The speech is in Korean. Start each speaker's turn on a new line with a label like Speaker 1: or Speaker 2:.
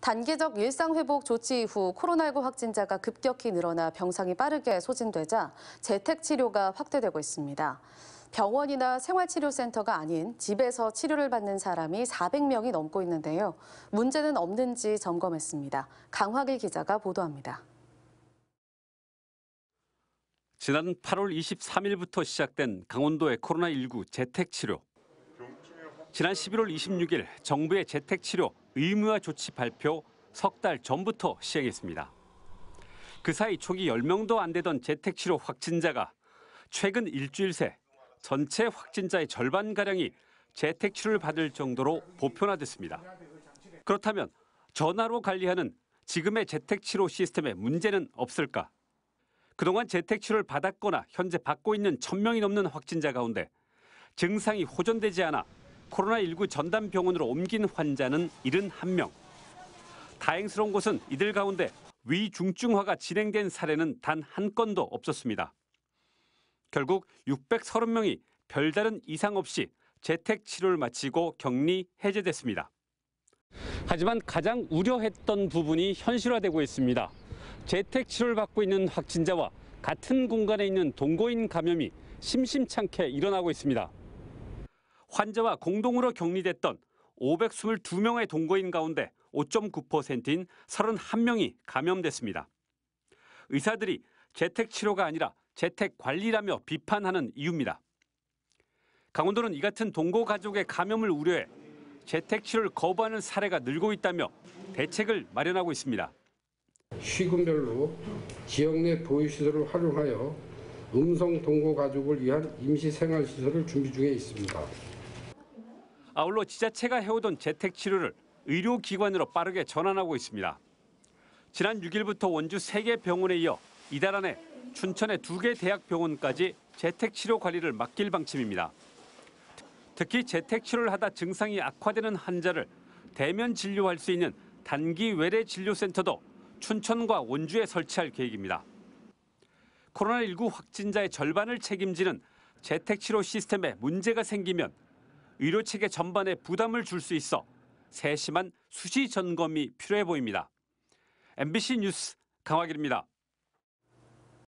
Speaker 1: 단계적 일상회복 조치 이후 코로나19 확진자가 급격히 늘어나 병상이 빠르게 소진되자 재택치료가 확대되고 있습니다. 병원이나 생활치료센터가 아닌 집에서 치료를 받는 사람이 400명이 넘고 있는데요. 문제는 없는지 점검했습니다. 강화길 기자가 보도합니다.
Speaker 2: 지난 8월 23일부터 시작된 강원도의 코로나19 재택치료. 지난 11월 26일 정부의 재택치료 의무화 조치 발표 석 달 전부터 시행했습니다. 그 사이 초기 10명도 안 되던 재택치료 확진자가 최근 일주일 새 전체 확진자의 절반가량이 재택치료를 받을 정도로 보편화됐습니다. 그렇다면 전화로 관리하는 지금의 재택치료 시스템에 문제는 없을까? 그동안 재택치료를 받았거나 현재 받고 있는 1000명이 넘는 확진자 가운데 증상이 호전되지 않아 코로나19 전담 병원으로 옮긴 환자는 71명. 다행스러운 것은 이들 가운데 위중증화가 진행된 사례는 단 한 건도 없었습니다. 결국 630명이 별다른 이상 없이 재택 치료를 마치고 격리 해제됐습니다. 하지만 가장 우려했던 부분이 현실화되고 있습니다. 재택 치료를 받고 있는 확진자와 같은 공간에 있는 동거인 감염이 심심찮게 일어나고 있습니다. 환자와 공동으로 격리됐던 522명의 동거인 가운데 5.9%인 31명이 감염됐습니다. 의사들이 재택 치료가 아니라 재택 관리라며 비판하는 이유입니다. 강원도는 이 같은 동거 가족의 감염을 우려해 재택 치료를 거부하는 사례가 늘고 있다며 대책을 마련하고 있습니다. 시군별로 지역 내 보유시설을 활용하여 음성 동거 가족을 위한 임시 생활 시설을 준비 중에 있습니다. 아울러 지자체가 해오던 재택 치료를 의료기관으로 빠르게 전환하고 있습니다. 지난 6일부터 원주 3개 병원에 이어 이달 안에 춘천의 2개 대학병원까지 재택치료 관리를 맡길 방침입니다. 특히 재택치료를 하다 증상이 악화되는 환자를 대면 진료할 수 있는 단기 외래 진료센터도 춘천과 원주에 설치할 계획입니다. 코로나19 확진자의 절반을 책임지는 재택치료 시스템에 문제가 생기면 의료 체계 전반에 부담을 줄 수 있어 세심한 수시 점검이 필요해 보입니다. MBC 뉴스 강화길입니다.